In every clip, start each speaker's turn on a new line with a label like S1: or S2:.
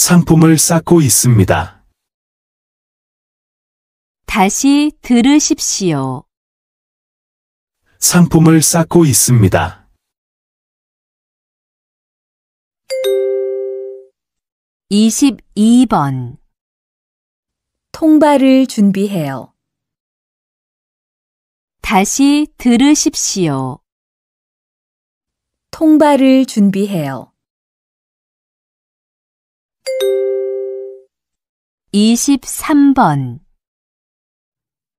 S1: 상품을 쌓고 있습니다.
S2: 다시 들으십시오.
S1: 상품을 쌓고 있습니다.
S2: 이십번 통발을 준비해요. 다시 들으십시오. 통발을 준비해요. 23번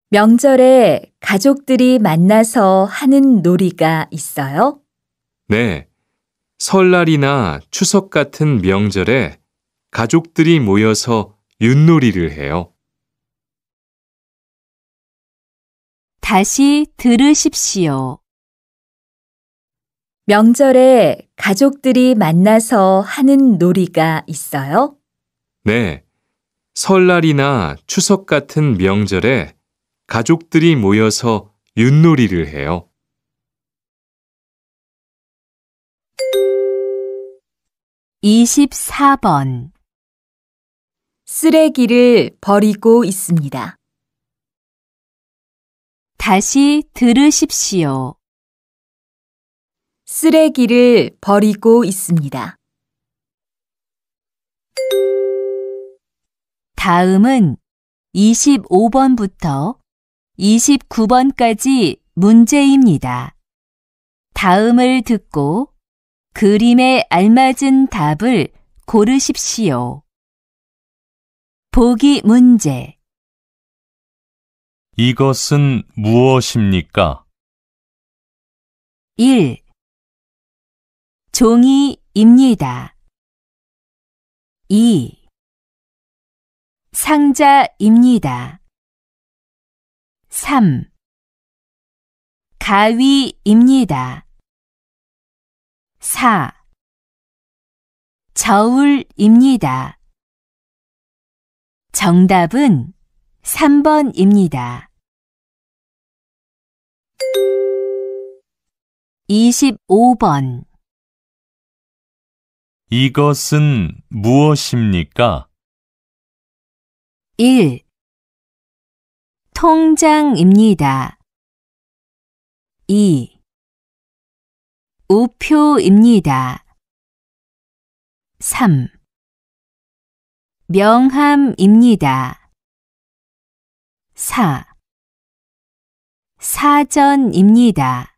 S3: 명절에 가족들이 만나서 하는 놀이가 있어요?
S4: 네. 설날이나 추석 같은 명절에
S1: 가족들이 모여서 윷놀이를 해요.
S2: 다시 들으십시오.
S3: 명절에 가족들이 만나서 하는 놀이가 있어요?
S4: 네. 설날이나 추석 같은 명절에 가족들이 모여서 윷놀이를 해요.
S2: 이십번 쓰레기를 버리고 있습니다. 다시 들으십시오.
S3: 쓰레기를 버리고 있습니다. 다음은 25번부터 29번까지 문제입니다. 다음을
S2: 듣고 그림에 알맞은 답을 고르십시오. 보기 문제
S1: 이것은 무엇입니까?
S2: 1. 종이입니다. 2. 상자입니다. 3. 가위입니다. 4. 저울입니다. 정답은 3번입니다. 25번
S1: 이것은 무엇입니까?
S2: 1. 통장입니다. 2. 우표입니다. 3. 명함입니다. 4. 사전입니다.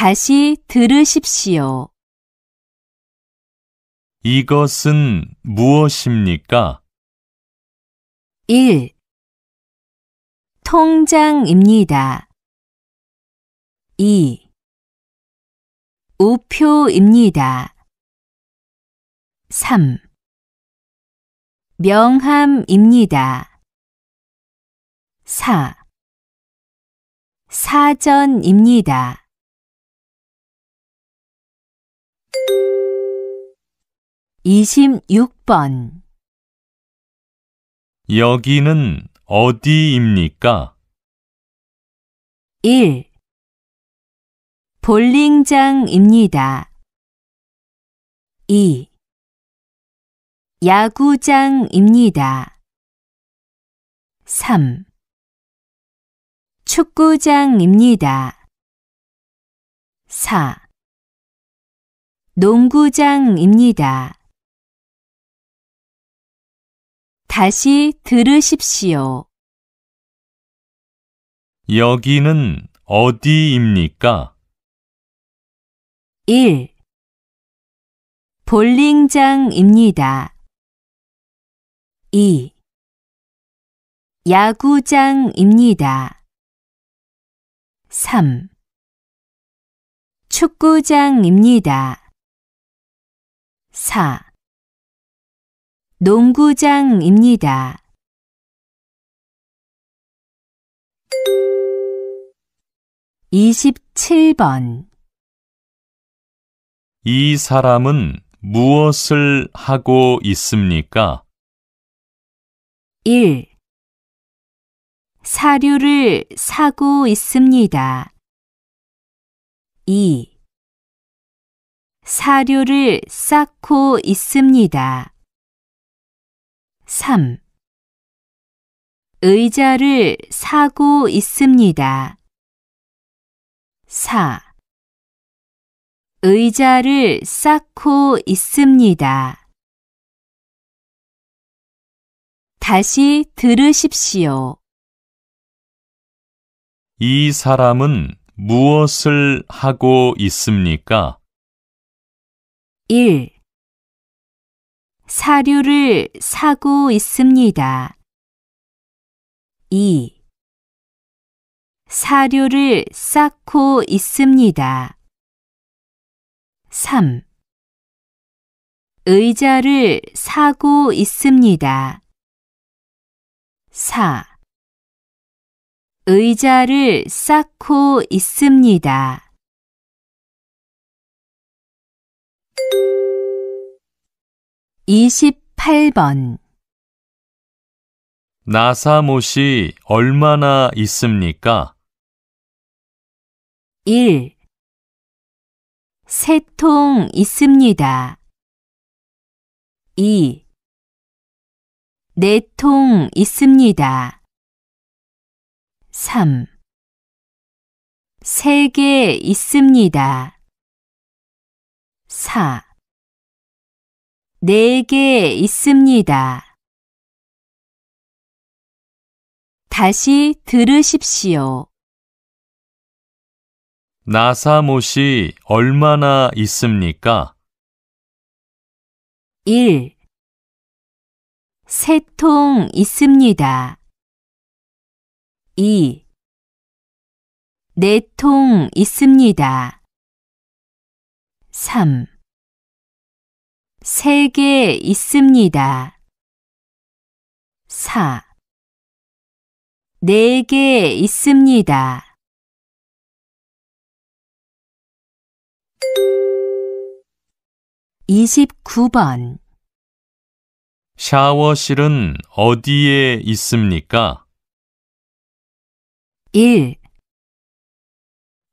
S2: 다시 들으십시오.
S1: 이것은 무엇입니까?
S2: 1. 통장입니다. 2. 우표입니다. 3. 명함입니다. 4. 사전입니다. 26번
S1: 여기는 어디입니까?
S2: 1. 볼링장입니다. 2. 야구장입니다. 3. 축구장입니다. 4. 농구장입니다. 다시 들으십시오.
S1: 여기는 어디입니까?
S2: 1. 볼링장입니다. 2. 야구장입니다. 3. 축구장입니다. 4. 농구장입니다. 27번
S1: 이 사람은 무엇을 하고 있습니까?
S2: 1. 사료를 사고 있습니다. 2. 사료를 쌓고 있습니다. 3. 의자를 사고 있습니다. 4. 의자를 쌓고 있습니다. 다시 들으십시오.
S1: 이 사람은 무엇을 하고 있습니까?
S2: 1. 사료를 사고 있습니다. 2. 사료를 쌓고 있습니다. 3. 의자를 사고 있습니다. 4. 의자를 쌓고 있습니다. 28번
S1: 나사못이 얼마나 있습니까?
S2: 1. 세 통 있습니다. 2. 네 통 있습니다. 3. 세 개 있습니다. 4. 네 개 있습니다. 다시 들으십시오.
S1: 나사못이 얼마나 있습니까?
S2: 1. 세 통 있습니다. 2. 네 통 있습니다. 3. 세 개 있습니다. 4. 네 개 있습니다. 29번
S1: 샤워실은 어디에 있습니까?
S2: 1.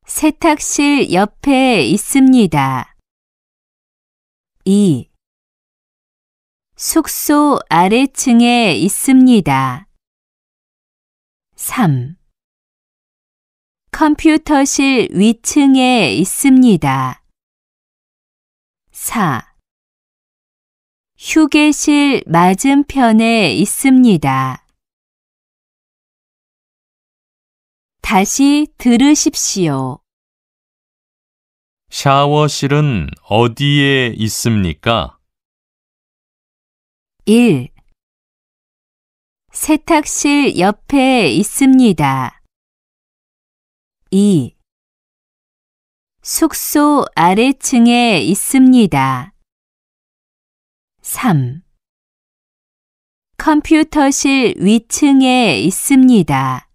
S2: 세탁실 옆에 있습니다. 2. 숙소 아래층에 있습니다. 3. 컴퓨터실 위층에 있습니다. 4. 휴게실 맞은편에 있습니다. 다시 들으십시오.
S1: 샤워실은 어디에 있습니까?
S2: 1. 세탁실 옆에 있습니다. 2. 숙소 아래층에 있습니다. 3. 컴퓨터실 위층에 있습니다.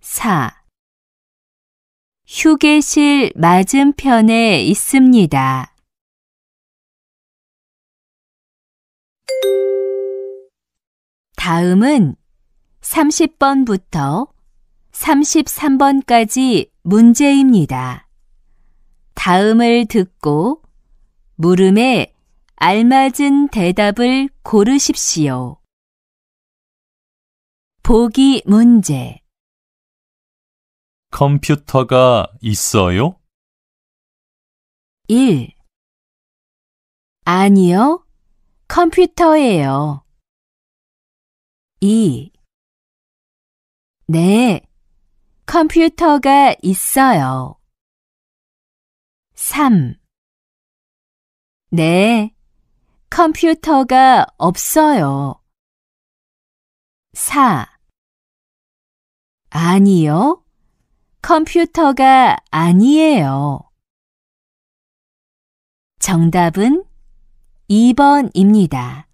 S2: 4. 휴게실 맞은편에 있습니다. 다음은
S3: 30번부터 33번까지 문제입니다. 다음을 듣고 물음에
S2: 알맞은 대답을 고르십시오. 보기 문제
S1: 컴퓨터가 있어요?
S2: 1. 아니요, 컴퓨터예요. 2. 네, 컴퓨터가 있어요. 3. 네, 컴퓨터가 없어요. 4. 아니요, 컴퓨터가 아니에요. 정답은 2번입니다.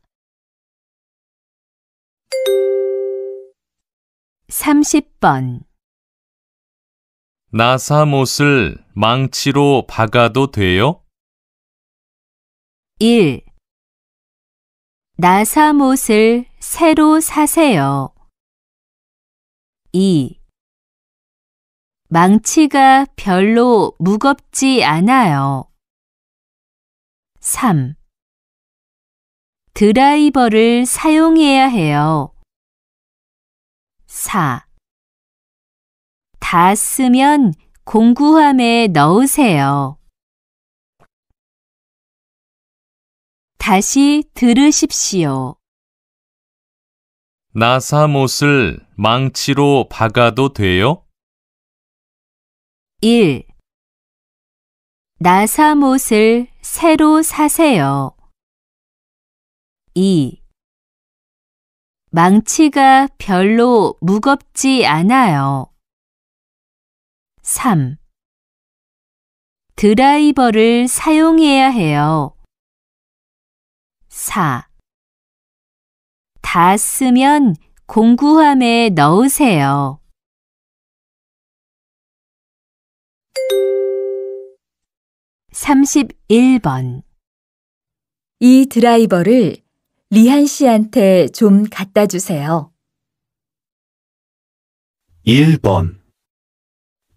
S2: 30번
S1: 나사못을 망치로 박아도 돼요?
S2: 1. 나사못을 새로 사세요. 2. 망치가 별로 무겁지 않아요. 3. 드라이버를 사용해야 해요. 4. 다 쓰면 공구함에 넣으세요. 다시 들으십시오.
S1: 나사못을 망치로 박아도 돼요?
S2: 1. 나사못을 새로 사세요. 2. 망치가 별로 무겁지 않아요. 3. 드라이버를 사용해야 해요. 4. 다 쓰면 공구함에 넣으세요. 31번
S3: 이 드라이버를 리한 씨한테 좀 갖다 주세요.
S1: 1번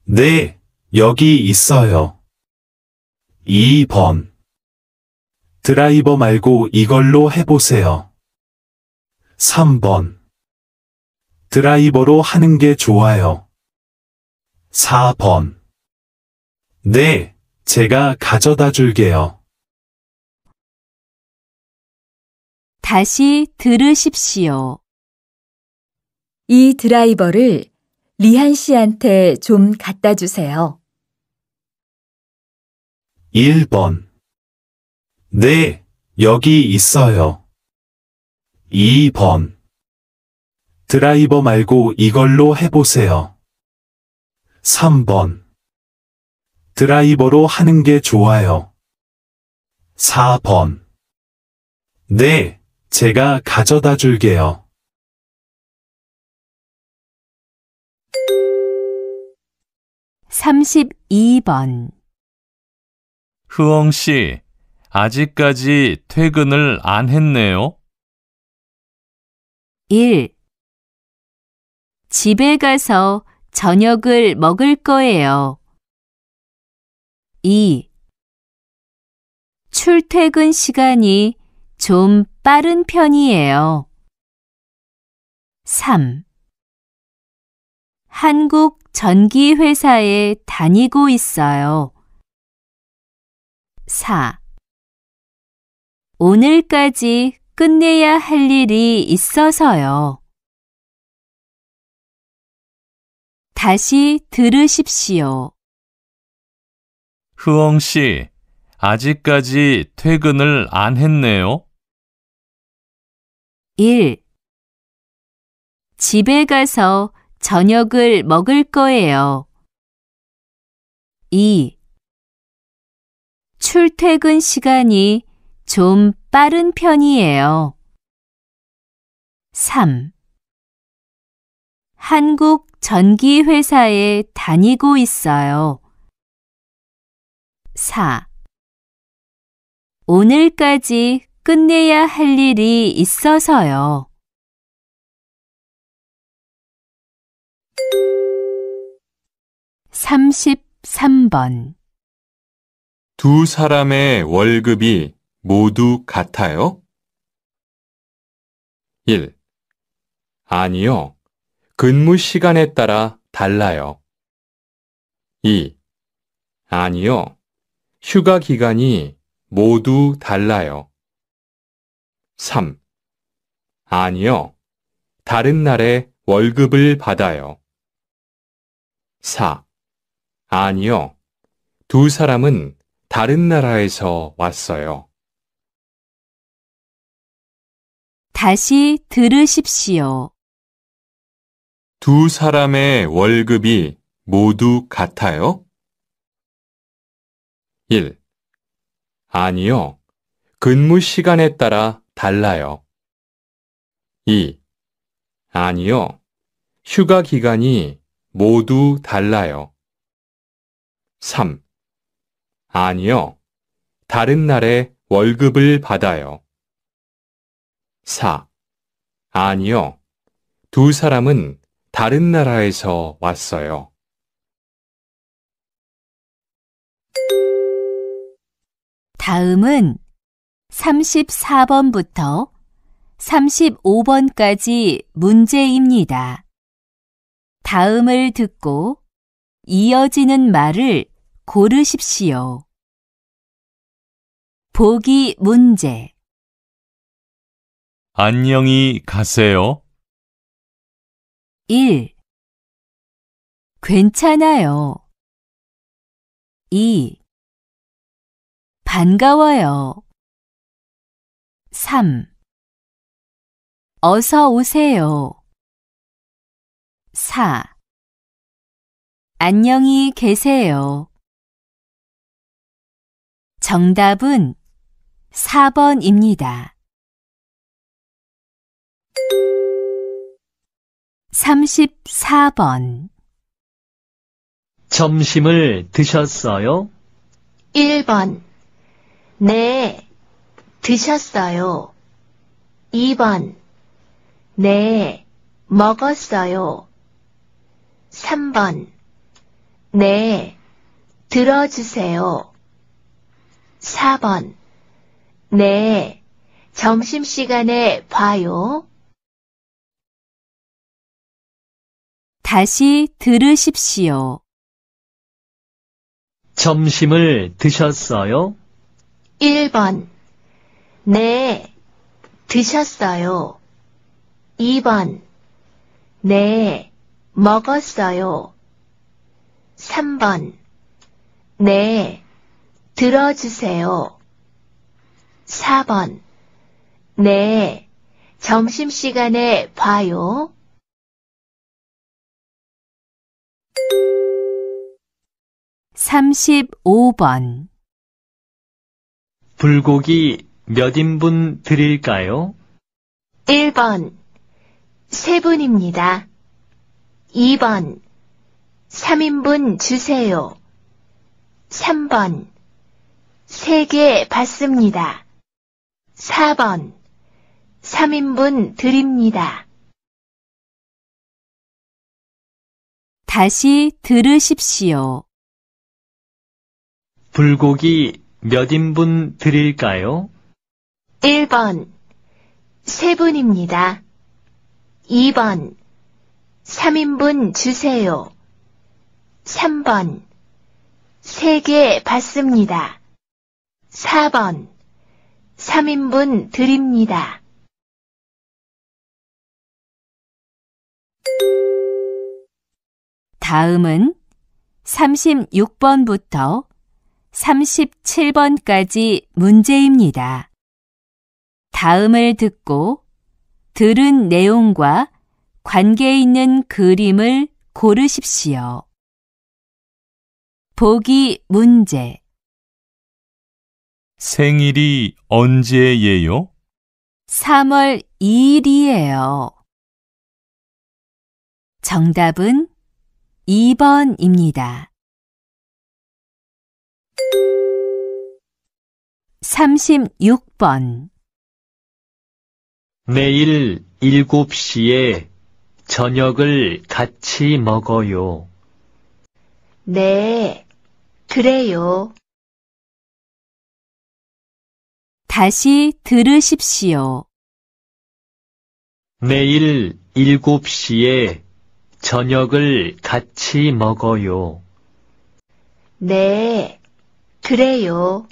S1: 네, 여기 있어요. 2번 드라이버 말고 이걸로 해보세요. 3번 드라이버로 하는 게 좋아요. 4번 네, 제가 가져다 줄게요.
S2: 다시 들으십시오.
S3: 이 드라이버를 리한 씨한테 좀 갖다 주세요.
S1: 1번. 네, 여기 있어요. 2번. 드라이버 말고 이걸로 해보세요. 3번. 드라이버로 하는 게 좋아요. 4번. 네, 제가 가져다 줄게요.
S2: 32번.
S1: 흐엉 씨, 아직까지 퇴근을 안 했네요.
S2: 1. 집에 가서 저녁을 먹을 거예요. 2. 출퇴근 시간이 좀 빠른 편이에요. 3. 한국 전기회사에 다니고 있어요. 4. 오늘까지 끝내야 할 일이 있어서요. 다시 들으십시오.
S1: 흐엉 씨, 아직까지 퇴근을 안 했네요.
S2: 1. 집에 가서 저녁을 먹을 거예요. 2. 출퇴근 시간이 좀 빠른 편이에요. 3. 한국 전기회사에 다니고 있어요. 4. 오늘까지 끝내야 할 일이 있어서요. 33번
S1: 두 사람의 월급이 모두
S4: 같아요? 1. 아니요. 근무 시간에 따라 달라요. 2. 아니요. 휴가 기간이 모두 달라요. 3. 아니요. 다른 날에 월급을 받아요. 4. 아니요. 두 사람은 다른 나라에서 왔어요.
S2: 다시 들으십시오.
S1: 두 사람의 월급이 모두 같아요?
S4: 1. 아니요. 근무 시간에 따라 달라요. 2. 아니요. 휴가 기간이 모두 달라요. 3. 아니요. 다른 날에 월급을 받아요. 4. 아니요. 두
S1: 사람은 다른 나라에서 왔어요.
S2: 다음은
S3: 34번부터 35번까지 문제입니다.
S2: 다음을 듣고 이어지는 말을 고르십시오. 보기 문제
S1: 안녕히 가세요.
S2: 1. 괜찮아요. 2. 반가워요. 3. 어서 오세요. 4. 안녕히 계세요. 정답은 4번입니다. 34번
S1: 점심을
S4: 드셨어요?
S5: 1번 네, 드셨어요. 2번. 네, 먹었어요. 3번. 네, 들어주세요. 4번. 네, 점심시간에 봐요.
S2: 다시 들으십시오.
S1: 점심을 드셨어요?
S5: 1번 네 드셨어요. 2번 네 먹었어요. 3번 네 들어주세요. 4번 네 점심시간에 봐요.
S2: 35번
S1: 불고기 몇
S4: 인분 드릴까요?
S5: 1번. 세 분입니다. 2번. 3인분 주세요. 3번. 3개 받습니다. 4번. 3인분 드립니다.
S2: 다시 들으십시오.
S1: 불고기 몇 인분 드릴까요?
S5: 1번. 세 분입니다. 2번. 3인분 주세요. 3번. 세 개 받습니다. 4번.
S2: 3인분 드립니다. 36번부터
S3: 37번까지 문제입니다. 다음을 듣고 들은 내용과
S2: 관계 있는 그림을 고르십시오. 보기 문제
S1: 생일이 언제예요?
S2: 3월 2일이에요. 정답은 2번입니다. 36번
S1: 매일 7시에 저녁을 같이 먹어요.
S5: 네,
S2: 그래요. 다시 들으십시오.
S1: 매일 7시에
S4: 저녁을 같이 먹어요.
S5: 네, 그래요.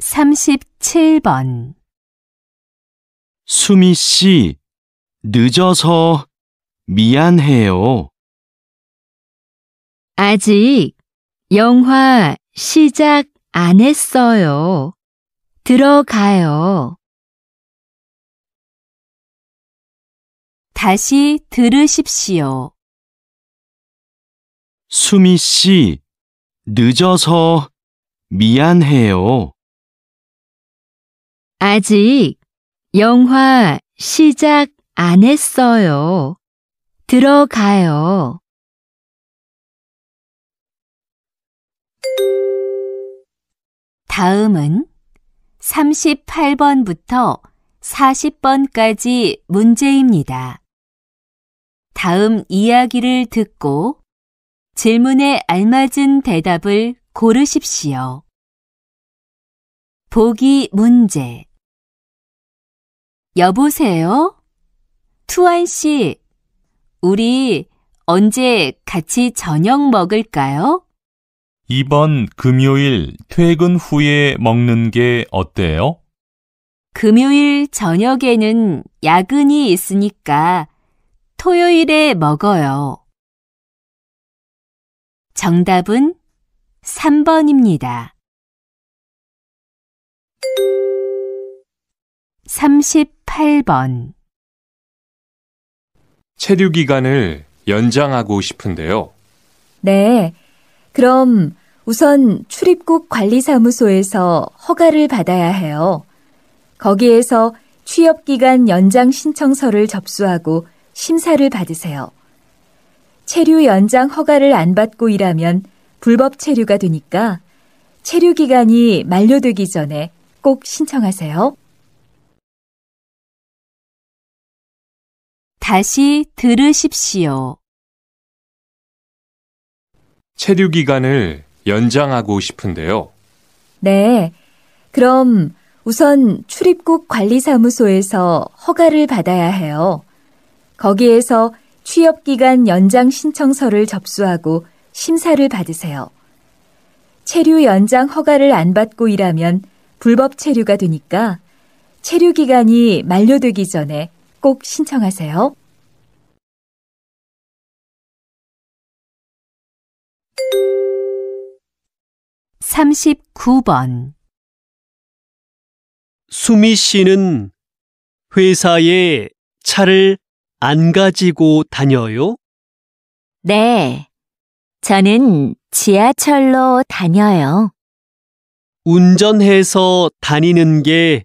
S2: 삼십번 수미 씨, 늦어서 미안해요. 아직 영화 시작 안 했어요. 들어가요. 다시 들으십시오. 수미 씨, 늦어서 미안해요. 아직 영화 시작 안 했어요. 들어가요. 다음은 38번부터
S3: 40번까지 문제입니다. 다음
S2: 이야기를 듣고 질문에 알맞은 대답을 고르십시오. 보기 문제. 여보세요? 투안 씨, 우리
S3: 언제 같이 저녁 먹을까요?
S4: 이번 금요일 퇴근 후에 먹는 게 어때요?
S3: 금요일 저녁에는 야근이 있으니까 토요일에
S2: 먹어요. 정답은 3번입니다. 38번
S1: 체류 기간을
S4: 연장하고 싶은데요.
S3: 네. 그럼 우선 출입국 관리사무소에서 허가를 받아야 해요. 거기에서 취업기간 연장 신청서를 접수하고 심사를 받으세요. 체류 연장 허가를 안 받고 일하면 불법 체류가 되니까
S2: 체류 기간이 만료되기 전에 꼭 신청하세요. 다시 들으십시오.
S1: 체류 기간을 연장하고
S3: 싶은데요. 네. 그럼 우선 출입국 관리사무소에서 허가를 받아야 해요. 거기에서 취업기간 연장 신청서를 접수하고 심사를 받으세요. 체류 연장 허가를 안 받고 일하면 불법 체류가 되니까 체류
S2: 기간이 만료되기 전에 꼭 신청하세요. 3 9번 수미
S1: 씨는
S4: 회사에 차를 안 가지고 다녀요?
S3: 네. 저는 지하철로 다녀요.
S4: 운전해서 다니는 게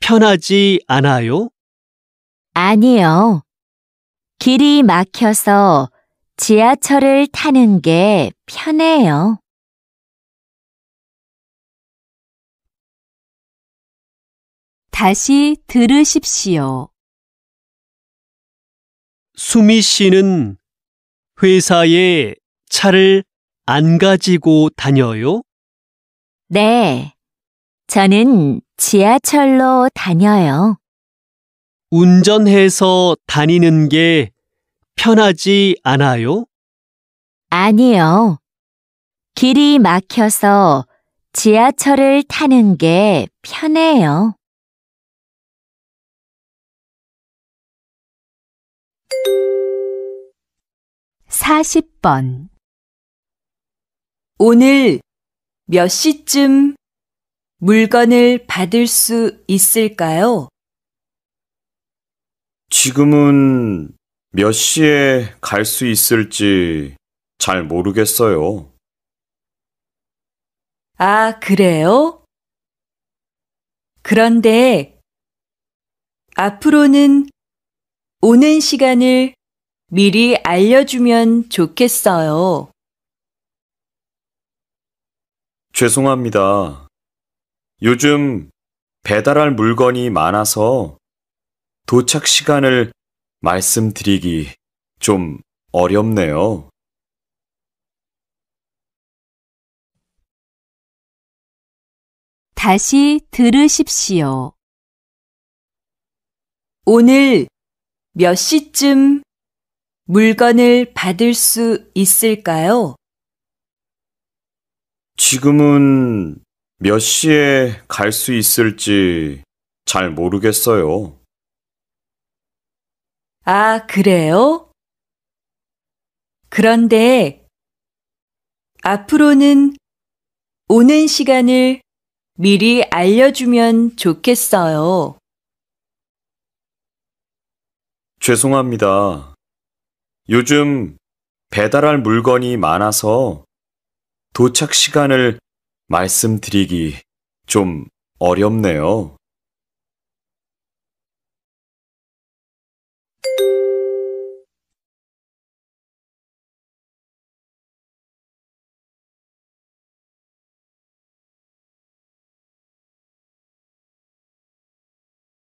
S4: 편하지 않아요?
S2: 아니요. 길이 막혀서 지하철을 타는 게 편해요. 다시 들으십시오. 수미 씨는
S4: 회사에 차를 안 가지고 다녀요?
S3: 네. 저는 지하철로 다녀요.
S4: 운전해서 다니는 게 편하지 않아요?
S2: 아니요. 길이 막혀서 지하철을 타는 게 편해요. 40번 오늘
S6: 몇 시쯤 물건을 받을 수 있을까요?
S4: 지금은 몇 시에 갈 수 있을지 잘 모르겠어요.
S6: 아, 그래요? 그런데 앞으로는 오는 시간을 미리 알려주면 좋겠어요.
S4: 죄송합니다. 요즘 배달할 물건이 많아서 도착 시간을 말씀드리기 좀
S1: 어렵네요.
S2: 다시 들으십시오. 오늘 몇 시쯤
S6: 물건을 받을 수 있을까요?
S4: 지금은 몇 시에 갈 수 있을지 잘 모르겠어요.
S6: 아, 그래요? 그런데 앞으로는 오는 시간을 미리 알려주면 좋겠어요.
S4: 죄송합니다. 요즘 배달할 물건이 많아서 도착 시간을
S1: 말씀드리기 좀 어렵네요.